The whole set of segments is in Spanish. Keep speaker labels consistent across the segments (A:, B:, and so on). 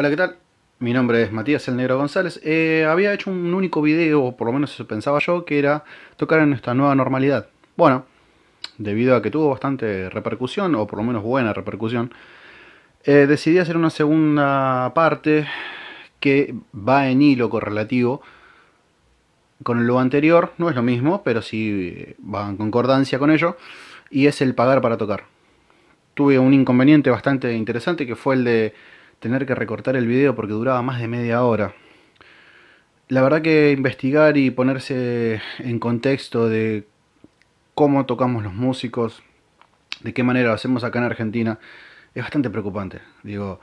A: Hola, ¿qué tal? Mi nombre es Matías El Negro González. Eh, había hecho un único video, o por lo menos eso pensaba yo, que era tocar en esta nueva normalidad. Bueno, debido a que tuvo bastante repercusión, o por lo menos buena repercusión, eh, decidí hacer una segunda parte que va en hilo correlativo con lo anterior. No es lo mismo, pero sí eh, va en concordancia con ello. Y es el pagar para tocar. Tuve un inconveniente bastante interesante que fue el de tener que recortar el video porque duraba más de media hora. La verdad que investigar y ponerse en contexto de cómo tocamos los músicos, de qué manera lo hacemos acá en Argentina, es bastante preocupante. Digo,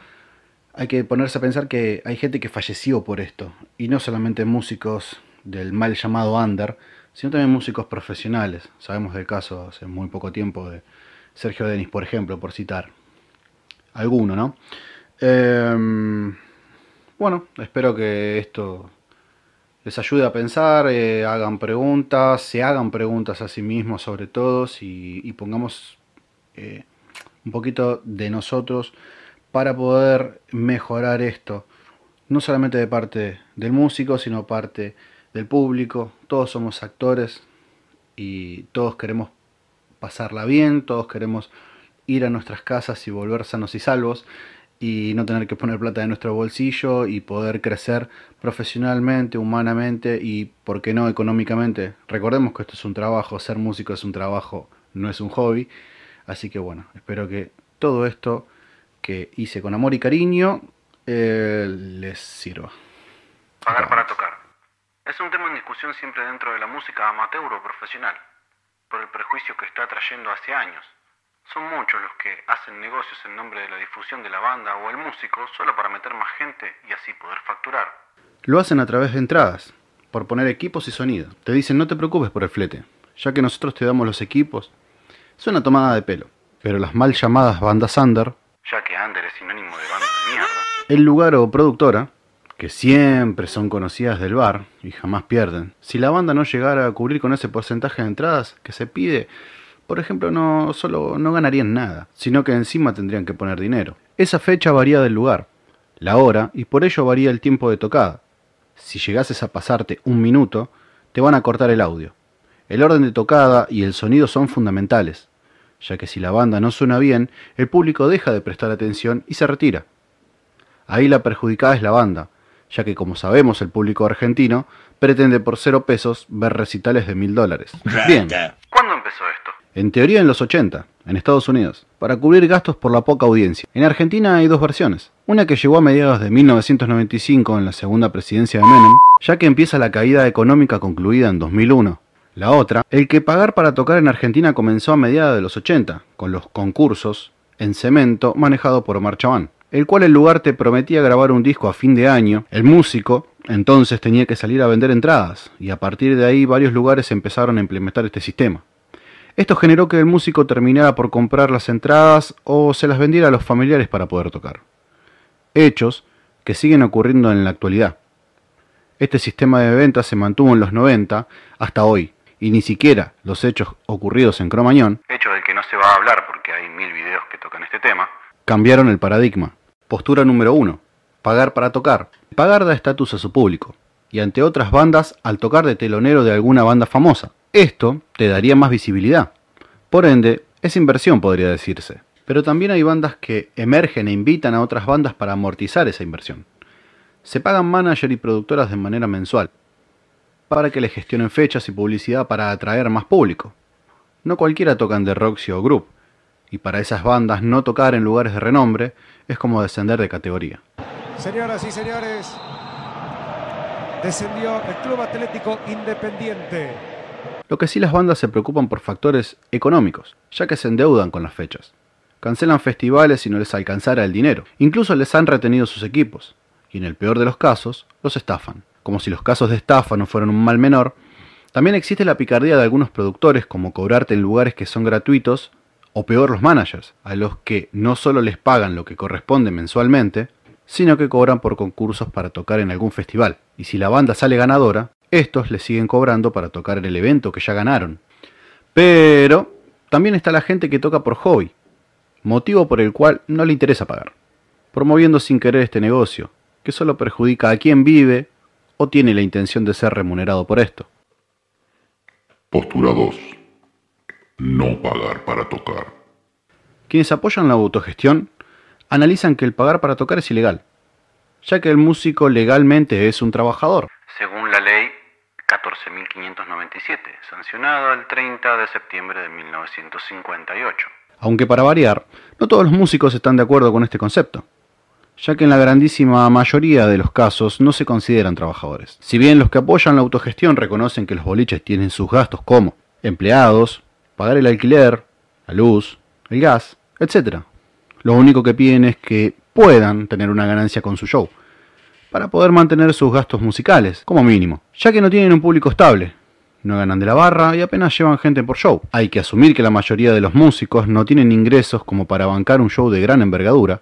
A: hay que ponerse a pensar que hay gente que falleció por esto, y no solamente músicos del mal llamado under, sino también músicos profesionales. Sabemos del caso hace muy poco tiempo de Sergio Denis, por ejemplo, por citar alguno, ¿no? Em, bueno, espero que esto les ayude a pensar, eh, hagan preguntas, se hagan preguntas a sí mismos sobre todo y, pongamos eh, un poquito de nosotros para poder mejorar esto, no solamente de parte del músico, sino parte del público, todos somos actores y todos queremos pasarla bien, todos queremos ir a nuestras casas y volver sanos y salvos y no tener que poner plata de nuestro bolsillo y poder crecer profesionalmente, humanamente y, ¿por qué no?, económicamente. Recordemos que esto es un trabajo, ser músico es un trabajo, no es un hobby. Así que bueno, espero que todo esto que hice con amor y cariño eh, les sirva. Pagar para tocar. Es un tema en discusión siempre dentro de la música amateur o profesional, por el prejuicio que está trayendo hace años son muchos los que hacen negocios en nombre de la difusión de la banda o el músico solo para meter más gente y así poder facturar. Lo hacen a través de entradas, por poner equipos y sonido. Te dicen no te preocupes por el flete, ya que nosotros te damos los equipos. Es una tomada de pelo. Pero las mal llamadas bandas under, ya que under es sinónimo de banda de mierda, el lugar o productora, que siempre son conocidas del bar y jamás pierden, si la banda no llegara a cubrir con ese porcentaje de entradas que se pide, por ejemplo, no solo no ganarían nada, sino que encima tendrían que poner dinero. Esa fecha varía del lugar, la hora y por ello varía el tiempo de tocada. Si llegases a pasarte un minuto, te van a cortar el audio. El orden de tocada y el sonido son fundamentales, ya que si la banda no suena bien, el público deja de prestar atención y se retira. Ahí la perjudicada es la banda, ya que como sabemos el público argentino pretende por cero pesos ver recitales de mil dólares. Bien. ¿Cuándo empezó esto? en teoría en los 80, en Estados Unidos, para cubrir gastos por la poca audiencia. En Argentina hay dos versiones, una que llegó a mediados de 1995 en la segunda presidencia de Menem, ya que empieza la caída económica concluida en 2001. La otra, el que pagar para tocar en Argentina comenzó a mediados de los 80, con los concursos en cemento manejado por Omar Chabán. el cual el lugar te prometía grabar un disco a fin de año, el músico entonces tenía que salir a vender entradas, y a partir de ahí varios lugares empezaron a implementar este sistema. Esto generó que el músico terminara por comprar las entradas o se las vendiera a los familiares para poder tocar. Hechos que siguen ocurriendo en la actualidad. Este sistema de ventas se mantuvo en los 90 hasta hoy, y ni siquiera los hechos ocurridos en Cromañón, hecho del que no se va a hablar porque hay mil videos que tocan este tema, cambiaron el paradigma. Postura número 1. Pagar para tocar. Pagar da estatus a su público, y ante otras bandas al tocar de telonero de alguna banda famosa. Esto te daría más visibilidad. Por ende, es inversión, podría decirse. Pero también hay bandas que emergen e invitan a otras bandas para amortizar esa inversión. Se pagan manager y productoras de manera mensual, para que les gestionen fechas y publicidad para atraer más público. No cualquiera tocan de Roxy o Group, y para esas bandas no tocar en lugares de renombre es como descender de categoría. Señoras y señores, descendió el Club Atlético Independiente. Lo que sí las bandas se preocupan por factores económicos, ya que se endeudan con las fechas. Cancelan festivales si no les alcanzara el dinero. Incluso les han retenido sus equipos. Y en el peor de los casos, los estafan. Como si los casos de estafa no fueran un mal menor, también existe la picardía de algunos productores como cobrarte en lugares que son gratuitos, o peor los managers, a los que no solo les pagan lo que corresponde mensualmente, sino que cobran por concursos para tocar en algún festival. Y si la banda sale ganadora, estos le siguen cobrando para tocar el evento que ya ganaron. Pero también está la gente que toca por hobby, motivo por el cual no le interesa pagar, promoviendo sin querer este negocio, que solo perjudica a quien vive o tiene la intención de ser remunerado por esto. Postura 2. No pagar para tocar. Quienes apoyan la autogestión analizan que el pagar para tocar es ilegal, ya que el músico legalmente es un trabajador. Según la ley, 14.597, sancionado el 30 de septiembre de 1958. Aunque para variar, no todos los músicos están de acuerdo con este concepto, ya que en la grandísima mayoría de los casos no se consideran trabajadores. Si bien los que apoyan la autogestión reconocen que los boliches tienen sus gastos como empleados, pagar el alquiler, la luz, el gas, etc. Lo único que piden es que puedan tener una ganancia con su show para poder mantener sus gastos musicales, como mínimo, ya que no tienen un público estable, no ganan de la barra y apenas llevan gente por show. Hay que asumir que la mayoría de los músicos no tienen ingresos como para bancar un show de gran envergadura,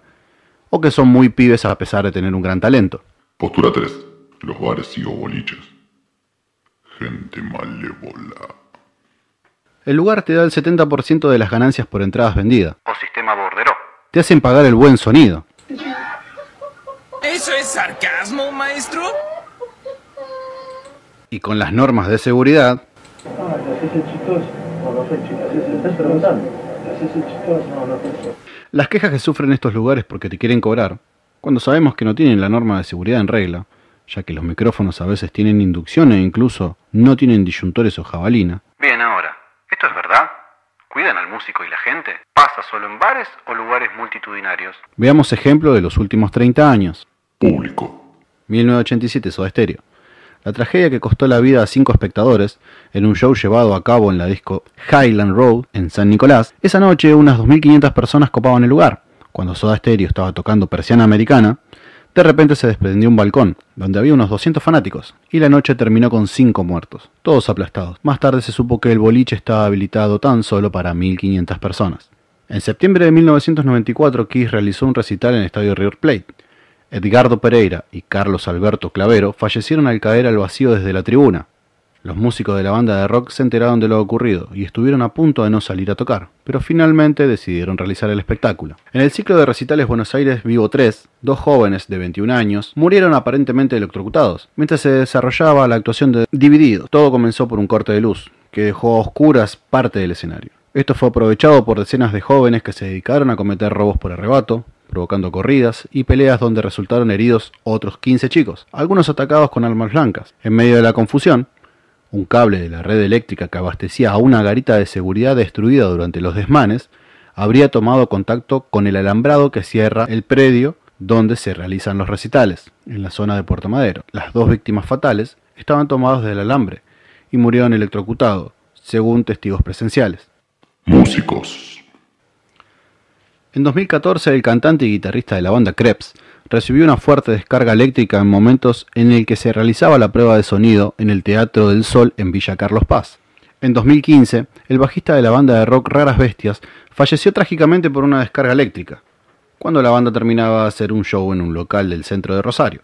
A: o que son muy pibes a pesar de tener un gran talento. Postura 3. Los bares y boliches. Gente malévola. El lugar te da el 70% de las ganancias por entradas vendidas. O sistema bordero. Te hacen pagar el buen sonido. ¿Eso es sarcasmo, maestro? Y con las normas de seguridad... Las quejas que sufren estos lugares porque te quieren cobrar, cuando sabemos que no tienen la norma de seguridad en regla, ya que los micrófonos a veces tienen inducción e incluso no tienen disyuntores o jabalina. Bien, ahora, ¿esto es verdad? ¿Cuidan al músico y la gente? ¿Pasa solo en bares o lugares multitudinarios? Veamos ejemplo de los últimos 30 años. 1987 Soda Stereo. La tragedia que costó la vida a cinco espectadores en un show llevado a cabo en la disco Highland Road en San Nicolás, esa noche unas 2.500 personas copaban el lugar. Cuando Soda Stereo estaba tocando Persiana Americana, de repente se desprendió un balcón, donde había unos 200 fanáticos, y la noche terminó con 5 muertos, todos aplastados. Más tarde se supo que el boliche estaba habilitado tan solo para 1.500 personas. En septiembre de 1994, Kiss realizó un recital en el estadio River Plate, Edgardo Pereira y Carlos Alberto Clavero fallecieron al caer al vacío desde la tribuna. Los músicos de la banda de rock se enteraron de lo ocurrido y estuvieron a punto de no salir a tocar, pero finalmente decidieron realizar el espectáculo. En el ciclo de recitales Buenos Aires Vivo 3, dos jóvenes de 21 años murieron aparentemente electrocutados mientras se desarrollaba la actuación de Dividido. Todo comenzó por un corte de luz, que dejó a oscuras parte del escenario. Esto fue aprovechado por decenas de jóvenes que se dedicaron a cometer robos por arrebato, provocando corridas y peleas donde resultaron heridos otros 15 chicos, algunos atacados con armas blancas. En medio de la confusión, un cable de la red eléctrica que abastecía a una garita de seguridad destruida durante los desmanes habría tomado contacto con el alambrado que cierra el predio donde se realizan los recitales, en la zona de Puerto Madero. Las dos víctimas fatales estaban tomadas del alambre y murieron electrocutados, según testigos presenciales. Músicos. En 2014, el cantante y guitarrista de la banda Krebs recibió una fuerte descarga eléctrica en momentos en el que se realizaba la prueba de sonido en el Teatro del Sol en Villa Carlos Paz. En 2015, el bajista de la banda de rock Raras Bestias falleció trágicamente por una descarga eléctrica, cuando la banda terminaba de hacer un show en un local del centro de Rosario.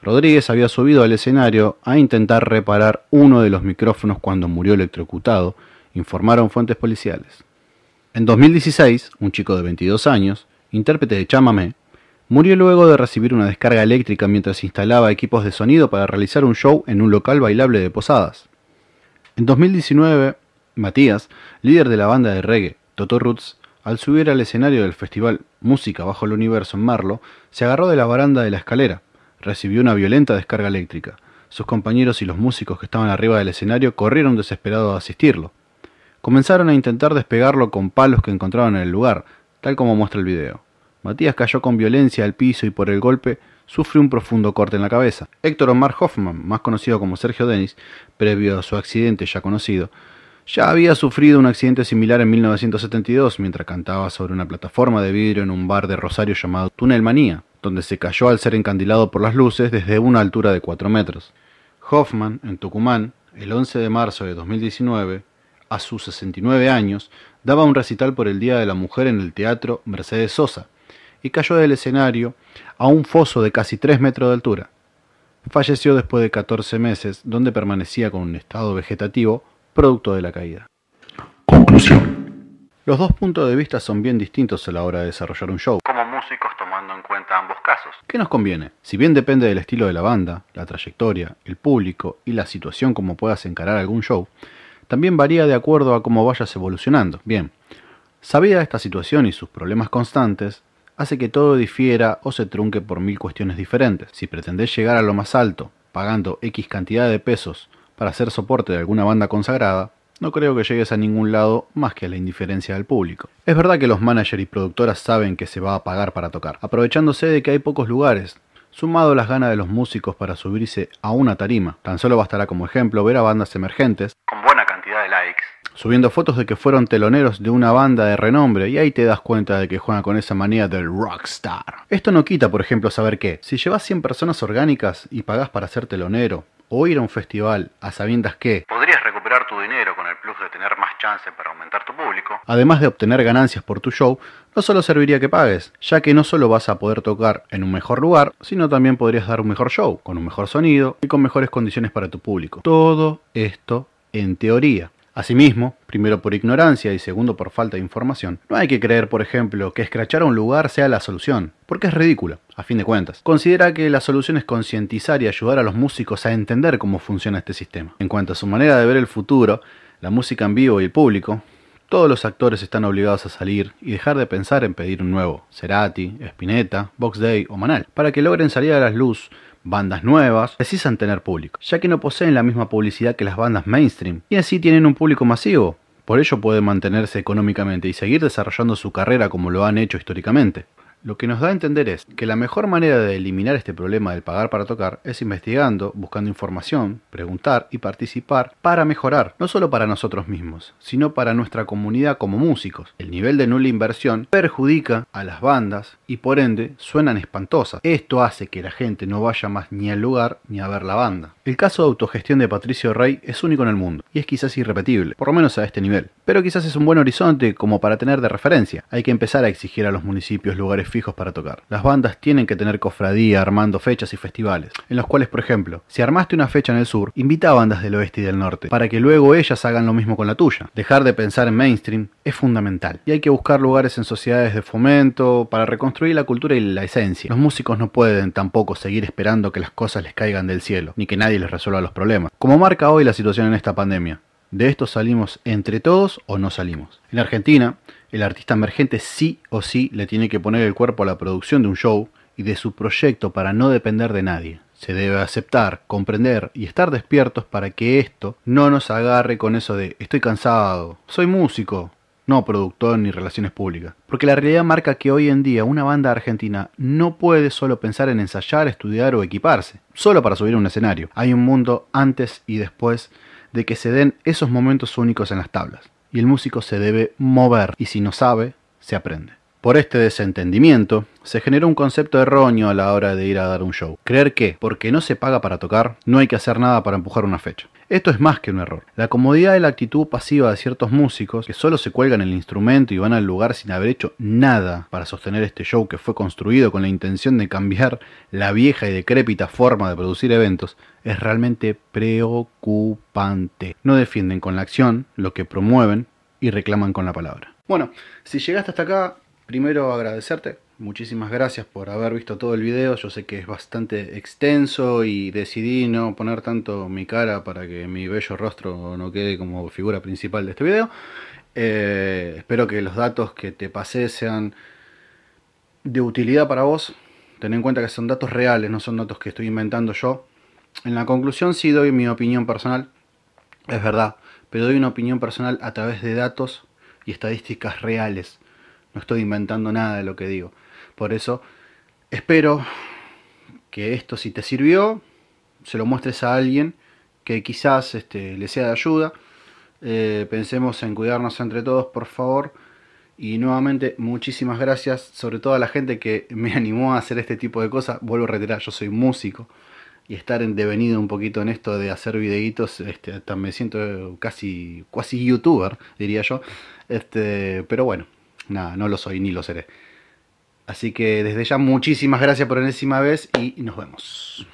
A: Rodríguez había subido al escenario a intentar reparar uno de los micrófonos cuando murió electrocutado, informaron fuentes policiales. En 2016, un chico de 22 años, intérprete de Chamame, murió luego de recibir una descarga eléctrica mientras instalaba equipos de sonido para realizar un show en un local bailable de Posadas. En 2019, Matías, líder de la banda de reggae Toto Roots, al subir al escenario del festival Música bajo el universo en Marlo, se agarró de la baranda de la escalera, recibió una violenta descarga eléctrica. Sus compañeros y los músicos que estaban arriba del escenario corrieron desesperados a asistirlo. Comenzaron a intentar despegarlo con palos que encontraban en el lugar, tal como muestra el video. Matías cayó con violencia al piso y por el golpe sufrió un profundo corte en la cabeza. Héctor Omar Hoffman, más conocido como Sergio Denis, previo a su accidente ya conocido, ya había sufrido un accidente similar en 1972 mientras cantaba sobre una plataforma de vidrio en un bar de Rosario llamado Túnel Manía, donde se cayó al ser encandilado por las luces desde una altura de 4 metros. Hoffman, en Tucumán, el 11 de marzo de 2019, a sus 69 años, daba un recital por el Día de la Mujer en el Teatro Mercedes Sosa y cayó del escenario a un foso de casi 3 metros de altura. Falleció después de 14 meses, donde permanecía con un estado vegetativo producto de la caída. Conclusión. Los dos puntos de vista son bien distintos a la hora de desarrollar un show. Como músicos tomando en cuenta ambos casos. ¿Qué nos conviene? Si bien depende del estilo de la banda, la trayectoria, el público y la situación como puedas encarar algún show, también varía de acuerdo a cómo vayas evolucionando. Bien, sabida esta situación y sus problemas constantes, hace que todo difiera o se trunque por mil cuestiones diferentes. Si pretendés llegar a lo más alto, pagando X cantidad de pesos para ser soporte de alguna banda consagrada, no creo que llegues a ningún lado más que a la indiferencia del público. Es verdad que los managers y productoras saben que se va a pagar para tocar, aprovechándose de que hay pocos lugares, sumado las ganas de los músicos para subirse a una tarima. Tan solo bastará como ejemplo ver a bandas emergentes con de likes. Subiendo fotos de que fueron teloneros de una banda de renombre y ahí te das cuenta de que juegan con esa manía del rockstar. Esto no quita, por ejemplo, saber que si llevas 100 personas orgánicas y pagas para ser telonero o ir a un festival a sabiendas que podrías recuperar tu dinero con el plus de tener más chances para aumentar tu público, además de obtener ganancias por tu show, no solo serviría que pagues, ya que no solo vas a poder tocar en un mejor lugar, sino también podrías dar un mejor show, con un mejor sonido y con mejores condiciones para tu público. Todo esto en teoría. Asimismo, primero por ignorancia y segundo por falta de información, no hay que creer, por ejemplo, que escrachar a un lugar sea la solución, porque es ridícula, a fin de cuentas. Considera que la solución es concientizar y ayudar a los músicos a entender cómo funciona este sistema. En cuanto a su manera de ver el futuro, la música en vivo y el público, todos los actores están obligados a salir y dejar de pensar en pedir un nuevo, Cerati, Spinetta, Box Day o Manal, para que logren salir a las luz Bandas nuevas precisan tener público, ya que no poseen la misma publicidad que las bandas mainstream, y así tienen un público masivo. Por ello pueden mantenerse económicamente y seguir desarrollando su carrera como lo han hecho históricamente. Lo que nos da a entender es que la mejor manera de eliminar este problema del pagar para tocar es investigando, buscando información, preguntar y participar para mejorar, no solo para nosotros mismos, sino para nuestra comunidad como músicos. El nivel de nula inversión perjudica a las bandas y por ende suenan espantosas. Esto hace que la gente no vaya más ni al lugar ni a ver la banda. El caso de autogestión de Patricio Rey es único en el mundo y es quizás irrepetible, por lo menos a este nivel. Pero quizás es un buen horizonte como para tener de referencia. Hay que empezar a exigir a los municipios lugares fijos para tocar. Las bandas tienen que tener cofradía armando fechas y festivales, en los cuales, por ejemplo, si armaste una fecha en el sur, invita a bandas del oeste y del norte, para que luego ellas hagan lo mismo con la tuya. Dejar de pensar en mainstream es fundamental, y hay que buscar lugares en sociedades de fomento para reconstruir la cultura y la esencia. Los músicos no pueden tampoco seguir esperando que las cosas les caigan del cielo, ni que nadie les resuelva los problemas, como marca hoy la situación en esta pandemia. De esto salimos entre todos o no salimos. En Argentina, el artista emergente sí o sí le tiene que poner el cuerpo a la producción de un show y de su proyecto para no depender de nadie. Se debe aceptar, comprender y estar despiertos para que esto no nos agarre con eso de estoy cansado, soy músico, no productor ni relaciones públicas. Porque la realidad marca que hoy en día una banda argentina no puede solo pensar en ensayar, estudiar o equiparse, solo para subir a un escenario. Hay un mundo antes y después de que se den esos momentos únicos en las tablas y el músico se debe mover y si no sabe, se aprende. Por este desentendimiento, se generó un concepto erróneo a la hora de ir a dar un show. Creer que, porque no se paga para tocar, no hay que hacer nada para empujar una fecha. Esto es más que un error. La comodidad y la actitud pasiva de ciertos músicos, que solo se cuelgan el instrumento y van al lugar sin haber hecho nada para sostener este show que fue construido con la intención de cambiar la vieja y decrépita forma de producir eventos, es realmente preocupante. No defienden con la acción lo que promueven y reclaman con la palabra. Bueno, si llegaste hasta acá, primero agradecerte. Muchísimas gracias por haber visto todo el video. Yo sé que es bastante extenso y decidí no poner tanto mi cara para que mi bello rostro no quede como figura principal de este video. Eh, espero que los datos que te pasé sean de utilidad para vos. Ten en cuenta que son datos reales, no son datos que estoy inventando yo. En la conclusión sí doy mi opinión personal. Es verdad, pero doy una opinión personal a través de datos y estadísticas reales. No estoy inventando nada de lo que digo. Por eso espero que esto si te sirvió, se lo muestres a alguien que quizás este, le sea de ayuda. Eh, pensemos en cuidarnos entre todos, por favor. Y nuevamente, muchísimas gracias, sobre todo a la gente que me animó a hacer este tipo de cosas. Vuelvo a reiterar, yo soy músico y estar en devenido un poquito en esto de hacer videitos, este, hasta me siento casi, youtuber, diría yo. Este, pero bueno, Nada, no lo soy ni lo seré. Así que desde ya muchísimas gracias por enésima vez y nos vemos.